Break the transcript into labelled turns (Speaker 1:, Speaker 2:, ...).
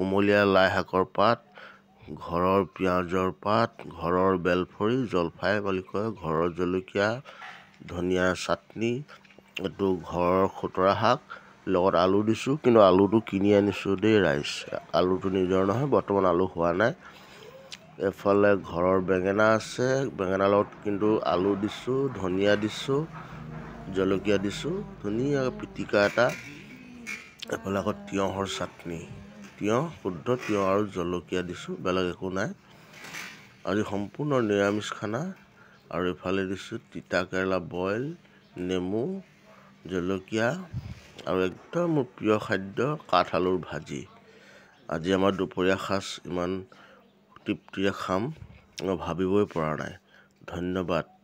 Speaker 1: কোমলীয়া লাইশাকৰ পাত ঘৰৰ পিঁয়াজৰ পাত ঘৰৰ বেলফৰি জলফাই বুলি কয় ঘৰৰ জলকীয়া ধনিয়া চাটনি এইটো ঘৰৰ খুতৰা শাক লগত আলু দিছোঁ কিন্তু আলুটো কিনি আনিছোঁ দেই ৰাইজ আলুটো নিজৰ নহয় বৰ্তমান আলু হোৱা নাই এফালে ঘৰৰ বেঙেনা আছে বেঙেনাৰ লগত কিন্তু আলু দিছোঁ ধনিয়া দিছোঁ জলকীয়া দিছোঁ ধুনীয়া পিটিকা এটা এফালে আকৌ তিয়ঁহৰ চাটনি তিয়ঁহ শুদ্ধ তিয়ঁহ আৰু জলকীয়া দিছোঁ বেলেগ একো নাই আজি সম্পূৰ্ণ নিৰামিষ খানা আৰু ইফালে দিছোঁ তিতা কেৰেলা বইল নেমু জলকীয়া আৰু একদম মোৰ প্ৰিয় খাদ্য কাঠ আলুৰ ভাজি আজি আমাৰ দুপৰীয়া সাঁজ ইমান তৃপ্তিৰে খাম মই ভাবিবই পৰা নাই ধন্যবাদ